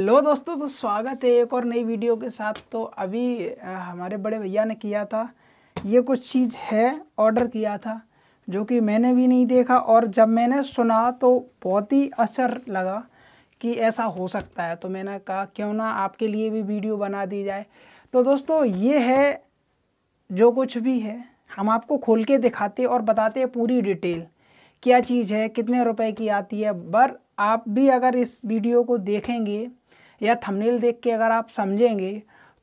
hello दोस्तों तो स्वागत है एक और नई वीडियो के साथ तो अभी हमारे बड़े भैया ने किया था ये कुछ चीज़ है ऑर्डर किया था जो कि मैंने भी नहीं देखा और जब मैंने सुना तो बहुत ही असर लगा कि ऐसा हो सकता है तो मैंने कहा क्यों ना आपके लिए भी वीडियो बना दी जाए तो दोस्तों ये है जो कुछ भी है हम आपको खोल के दिखाते और बताते हैं पूरी डिटेल क्या चीज़ है कितने रुपए की आती है पर आप भी अगर इस वीडियो को देखेंगे या थंबनेल देख के अगर आप समझेंगे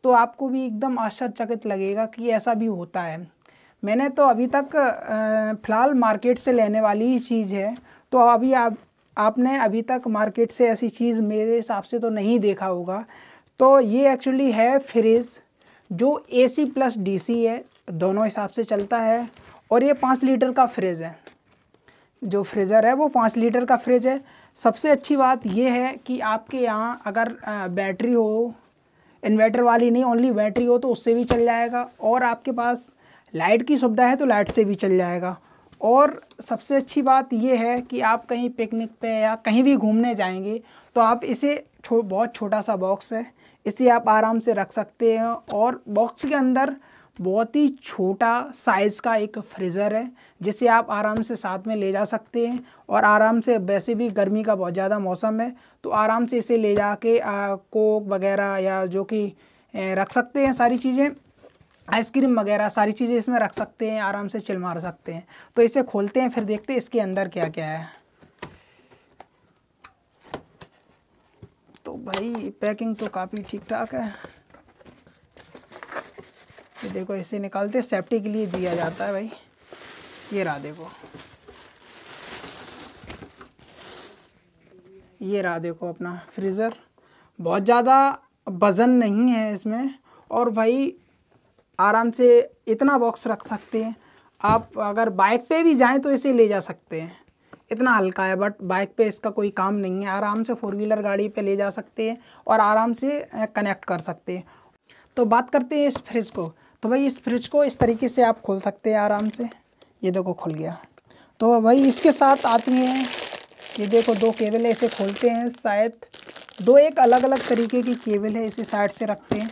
तो आपको भी एकदम आश्चर्यचकित लगेगा कि ऐसा भी होता है मैंने तो अभी तक फ़िलहाल मार्केट से लेने वाली ही चीज़ है तो अभी आप आपने अभी तक मार्केट से ऐसी चीज़ मेरे हिसाब से तो नहीं देखा होगा तो ये एक्चुअली है फ्रिज जो ए सी प्लस डी सी है दोनों हिसाब से चलता है और ये पाँच लीटर का फ्रिज है जो फ्रीज़र है वो पाँच लीटर का फ्रिज है सबसे अच्छी बात यह है कि आपके यहाँ अगर बैटरी हो इन्वर्टर वाली नहीं ओनली बैटरी हो तो उससे भी चल जाएगा और आपके पास लाइट की सुविधा है तो लाइट से भी चल जाएगा और सबसे अच्छी बात यह है कि आप कहीं पिकनिक पे या कहीं भी घूमने जाएंगे तो आप इसे छो बहुत छोटा सा बॉक्स है इसे आप आराम से रख सकते हैं और बॉक्स के अंदर बहुत ही छोटा साइज़ का एक फ्रीज़र है जिसे आप आराम से साथ में ले जा सकते हैं और आराम से वैसे भी गर्मी का बहुत ज़्यादा मौसम है तो आराम से इसे ले जा के कोक वगैरह या जो कि रख सकते हैं सारी चीज़ें आइसक्रीम वगैरह सारी चीज़ें इसमें रख सकते हैं आराम से चिल मार सकते हैं तो इसे खोलते हैं फिर देखते हैं इसके अंदर क्या क्या है तो भाई पैकिंग तो काफ़ी ठीक ठाक है ये देखो इसे निकालते सेफ्टी के लिए दिया जाता है भाई ये रहा देखो ये रहा देखो अपना फ्रीज़र बहुत ज़्यादा वज़न नहीं है इसमें और भाई आराम से इतना बॉक्स रख सकते हैं आप अगर बाइक पे भी जाएं तो इसे ले जा सकते हैं इतना हल्का है बट बाइक पे इसका कोई काम नहीं है आराम से फोर व्हीलर गाड़ी पे ले जा सकते हैं और आराम से कनेक्ट कर सकते हैं तो बात करते हैं इस फ्रिज को तो भाई इस फ्रिज को इस तरीके से आप खोल सकते हैं आराम से ये देखो खुल गया तो भाई इसके साथ आती हैं ये देखो दो केबल ऐसे खोलते हैं शायद दो एक अलग अलग तरीके की केबल है इसे साइड से रखते हैं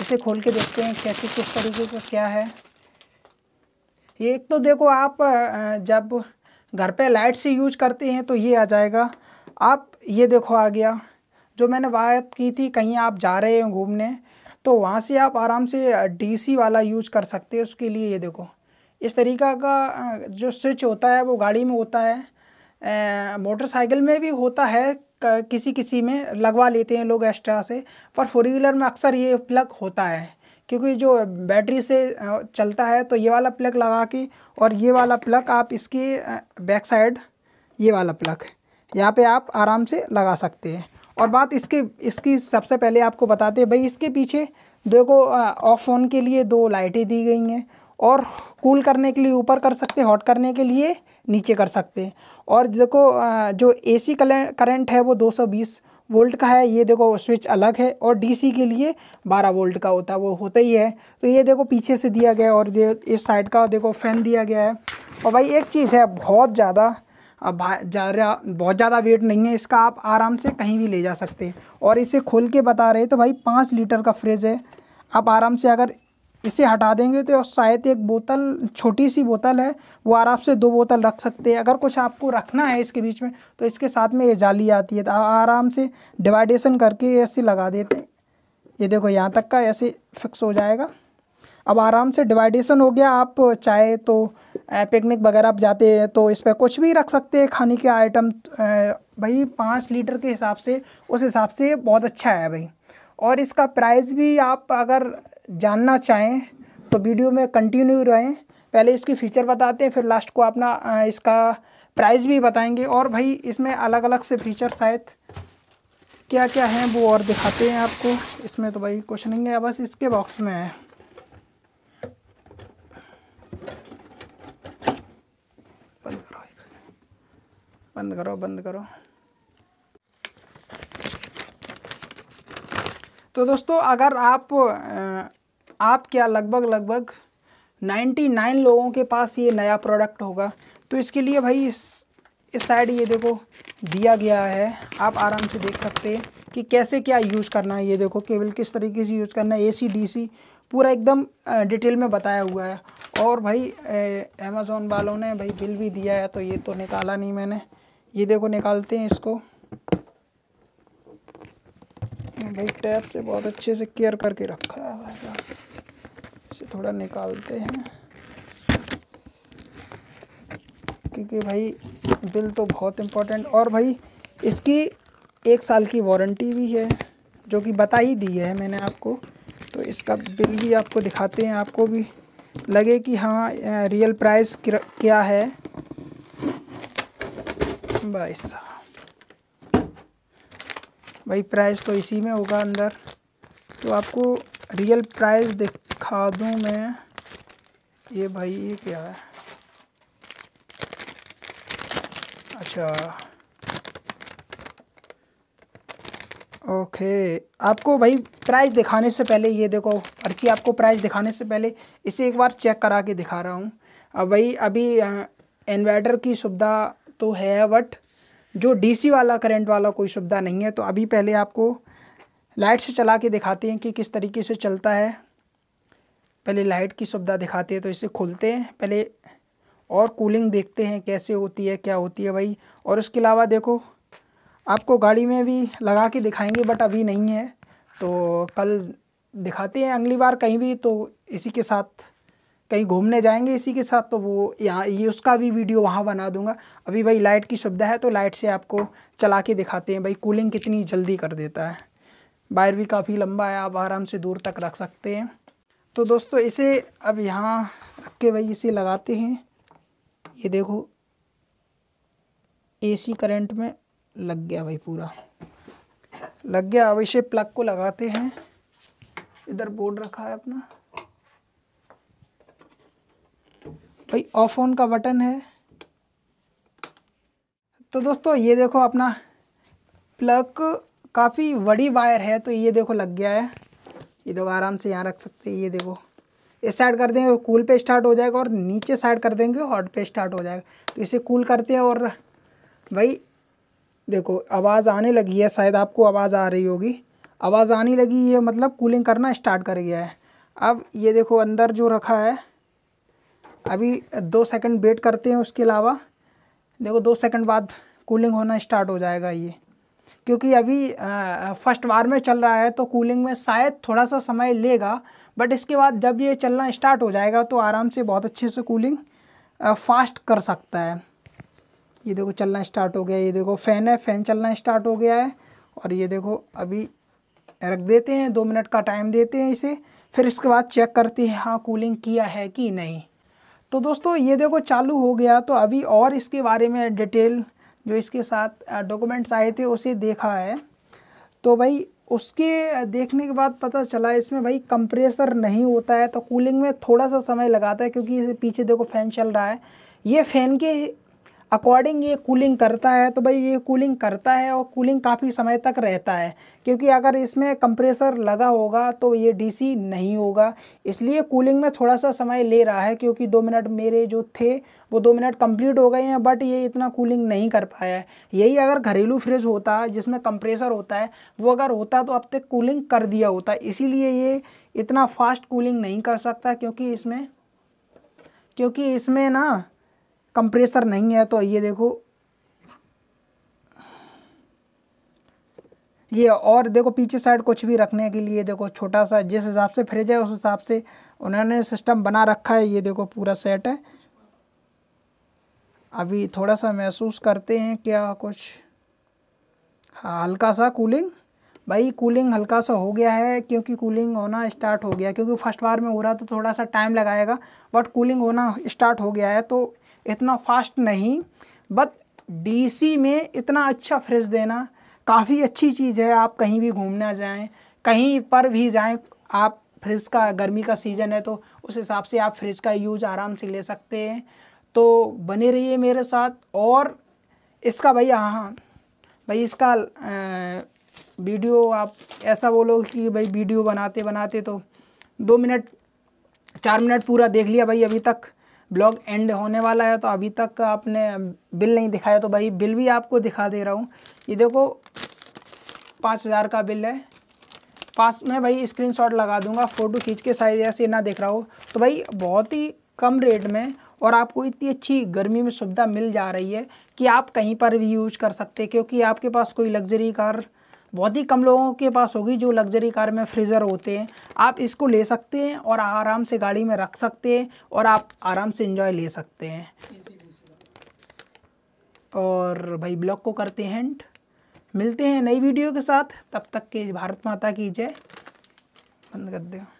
इसे खोल के देखते हैं कैसे किस तरीके का क्या है ये एक तो देखो आप जब घर पे लाइट से यूज करते हैं तो ये आ जाएगा आप ये देखो आ गया जो मैंने बात की थी कहीं आप जा रहे हैं घूमने तो वहाँ से आप आराम से डीसी वाला यूज़ कर सकते हैं उसके लिए ये देखो इस तरीका का जो स्विच होता है वो गाड़ी में होता है मोटरसाइकिल में भी होता है किसी किसी में लगवा लेते हैं लोग एक्स्ट्रा से पर फोर व्हीलर में अक्सर ये प्लग होता है क्योंकि जो बैटरी से चलता है तो ये वाला प्लग लगा के और ये वाला प्लग आप इसके बैक साइड ये वाला प्लग यहाँ पे आप आराम से लगा सकते हैं और बात इसके इसकी सबसे पहले आपको बताते हैं भाई इसके पीछे देखो ऑफ ऑन के लिए दो लाइटें दी गई हैं और कूल करने के लिए ऊपर कर सकते हॉट करने के लिए नीचे कर सकते और देखो जो जो एसी करंट है वो 220 वोल्ट का है ये देखो स्विच अलग है और डीसी के लिए 12 वोल्ट का होता है वो होता ही है तो ये देखो पीछे से दिया गया है और इस साइड का देखो फैन दिया गया है और भाई एक चीज़ है बहुत ज़्यादा ज़्यादा बहुत ज़्यादा वेट नहीं है इसका आप आराम से कहीं भी ले जा सकते हैं और इसे खोल के बता रहे तो भाई पाँच लीटर का फ्रिज है आप आराम से अगर इसे हटा देंगे तो शायद एक बोतल छोटी सी बोतल है वो आराम से दो बोतल रख सकते हैं अगर कुछ आपको रखना है इसके बीच में तो इसके साथ में ये जाली आती है तो आराम से डिवाइडेशन करके ऐसे लगा देते हैं ये देखो यहाँ तक का ऐसे फिक्स हो जाएगा अब आराम से डिवाइडेशन हो गया आप चाहे तो पिकनिक वगैरह आप जाते हैं तो इस पर कुछ भी रख सकते हैं खाने के आइटम भाई पाँच लीटर के हिसाब से उस हिसाब से बहुत अच्छा है भाई और इसका प्राइस भी आप अगर जानना चाहें तो वीडियो में कंटिन्यू रहें पहले इसकी फ़ीचर बताते हैं फिर लास्ट को अपना इसका प्राइस भी बताएंगे और भाई इसमें अलग अलग से फीचर शायद क्या क्या हैं वो और दिखाते हैं आपको इसमें तो भाई कुछ नहीं है बस इसके बॉक्स में है बंद करो बंद करो तो दोस्तों अगर आप आप क्या लगभग लगभग 99 लोगों के पास ये नया प्रोडक्ट होगा तो इसके लिए भाई इस इस साइड ये देखो दिया गया है आप आराम से देख सकते हैं कि कैसे क्या यूज़ करना है ये देखो केबल किस तरीके से यूज़ करना है ए सी डी सी पूरा एकदम डिटेल में बताया हुआ है और भाई अमेज़ोन वालों ने भाई बिल भी दिया है तो ये तो निकाला नहीं मैंने ये देखो निकालते हैं इसको भाई टैप से बहुत अच्छे से केयर करके रखा है भाई इसे थोड़ा निकालते हैं क्योंकि भाई बिल तो बहुत इम्पोर्टेंट और भाई इसकी एक साल की वारंटी भी है जो कि बता ही दी है मैंने आपको तो इसका बिल भी आपको दिखाते हैं आपको भी लगे कि हाँ रियल प्राइस क्या है बाईस भाई प्राइस तो इसी में होगा अंदर तो आपको रियल प्राइस दिखा दूँ मैं ये भाई ये क्या है अच्छा ओके आपको भाई प्राइस दिखाने से पहले ये देखो पर्ची आपको प्राइस दिखाने से पहले इसे एक बार चेक करा के दिखा रहा हूँ अब भाई अभी इन्वर्टर की सुविधा तो है बट जो डीसी वाला करंट वाला कोई सुविधा नहीं है तो अभी पहले आपको लाइट से चला के दिखाते हैं कि किस तरीके से चलता है पहले लाइट की सुविधा दिखाते हैं तो इसे खोलते हैं पहले और कूलिंग देखते हैं कैसे होती है क्या होती है भाई और उसके अलावा देखो आपको गाड़ी में भी लगा के दिखाएंगे बट अभी नहीं है तो कल दिखाते हैं अगली बार कहीं भी तो इसी के साथ कहीं घूमने जाएंगे इसी के साथ तो वो यहाँ ये उसका भी वीडियो वहाँ बना दूंगा अभी भाई लाइट की सुविधा है तो लाइट से आपको चला के दिखाते हैं भाई कूलिंग कितनी जल्दी कर देता है वायर भी काफ़ी लंबा है आप आराम से दूर तक रख सकते हैं तो दोस्तों इसे अब यहाँ रख के भाई इसे लगाते हैं ये देखो एसी करंट में लग गया भाई पूरा लग गया अब इसे प्लग को लगाते हैं इधर बोर्ड रखा है अपना ऑफ ऑन का बटन है तो दोस्तों ये देखो अपना प्लग काफ़ी बड़ी वायर है तो ये देखो लग गया है ये देखो आराम से यहाँ रख सकते हैं ये देखो इस साइड कर देंगे कूल पे स्टार्ट हो जाएगा और नीचे साइड कर देंगे हॉट पे स्टार्ट हो जाएगा तो इसे कूल करते हैं और भाई देखो आवाज़ आने लगी है शायद आपको आवाज़ आ रही होगी आवाज़ आने लगी ये मतलब कूलिंग करना स्टार्ट कर गया है अब ये देखो अंदर जो रखा है अभी दो सेकंड वेट करते हैं उसके अलावा देखो दो सेकंड बाद कूलिंग होना स्टार्ट हो जाएगा ये क्योंकि अभी फर्स्ट बार में चल रहा है तो कूलिंग में शायद थोड़ा सा समय लेगा बट इसके बाद जब ये चलना स्टार्ट हो जाएगा तो आराम से बहुत अच्छे से कूलिंग फास्ट कर सकता है ये देखो चलना स्टार्ट हो गया ये देखो फ़ैन है फ़ैन चलना स्टार्ट हो गया है और ये देखो अभी रख देते हैं दो मिनट का टाइम देते हैं इसे फिर इसके बाद चेक करते हैं हाँ कूलिंग किया है कि नहीं तो दोस्तों ये देखो चालू हो गया तो अभी और इसके बारे में डिटेल जो इसके साथ डॉक्यूमेंट्स आए थे उसे देखा है तो भाई उसके देखने के बाद पता चला इसमें भाई कंप्रेसर नहीं होता है तो कूलिंग में थोड़ा सा समय लगाता है क्योंकि इसे पीछे देखो फैन चल रहा है ये फ़ैन के अकॉर्डिंग ये कूलिंग करता है तो भाई ये कूलिंग करता है और कूलिंग काफ़ी समय तक रहता है क्योंकि अगर इसमें कंप्रेसर लगा होगा तो ये डीसी नहीं होगा इसलिए कूलिंग में थोड़ा सा समय ले रहा है क्योंकि दो मिनट मेरे जो थे वो दो मिनट कंप्लीट हो गए हैं बट ये इतना कूलिंग नहीं कर पाया है यही अगर घरेलू फ्रिज होता जिसमें कंप्रेसर होता है वो अगर होता तो अब तक कूलिंग कर दिया होता इसीलिए ये इतना फास्ट कूलिंग नहीं कर सकता क्योंकि इसमें क्योंकि इसमें ना कंप्रेसर नहीं है तो ये देखो ये और देखो पीछे साइड कुछ भी रखने के लिए देखो छोटा सा जिस हिसाब से फ्रिज है उस हिसाब से उन्होंने सिस्टम बना रखा है ये देखो पूरा सेट है अभी थोड़ा सा महसूस करते हैं क्या कुछ हाँ हल्का सा कूलिंग भाई कूलिंग हल्का सा हो गया है क्योंकि कूलिंग होना स्टार्ट हो गया क्योंकि फर्स्ट बार में हो रहा तो थोड़ा सा टाइम लगाएगा बट कूलिंग होना स्टार्ट हो गया है तो इतना फास्ट नहीं बट डीसी में इतना अच्छा फ्रिज देना काफ़ी अच्छी चीज़ है आप कहीं भी घूमना जाएं कहीं पर भी जाएं आप फ्रिज का गर्मी का सीज़न है तो उस हिसाब से आप फ्रिज का यूज आराम से ले सकते हैं तो बने रहिए मेरे साथ और इसका भाई हाँ, हाँ भाई इसका वीडियो आप ऐसा बोलो कि भाई वीडियो बनाते बनाते तो दो मिनट चार मिनट पूरा देख लिया भाई अभी तक ब्लॉग एंड होने वाला है तो अभी तक आपने बिल नहीं दिखाया तो भाई बिल भी आपको दिखा दे रहा हूँ ये देखो पाँच हज़ार का बिल है पास में भाई स्क्रीनशॉट लगा दूंगा फ़ोटो खींच के साइज ऐसे ना देख रहा हो तो भाई बहुत ही कम रेट में और आपको इतनी अच्छी गर्मी में सुविधा मिल जा रही है कि आप कहीं पर भी यूज कर सकते क्योंकि आपके पास कोई लग्जरी कार बहुत ही कम लोगों के पास होगी जो लग्जरी कार में फ्रीज़र होते हैं आप इसको ले सकते हैं और आराम से गाड़ी में रख सकते हैं और आप आराम से इंजॉय ले सकते हैं और भाई ब्लॉग को करते हैं एंड मिलते हैं नई वीडियो के साथ तब तक के भारत माता की जय बंद कर दें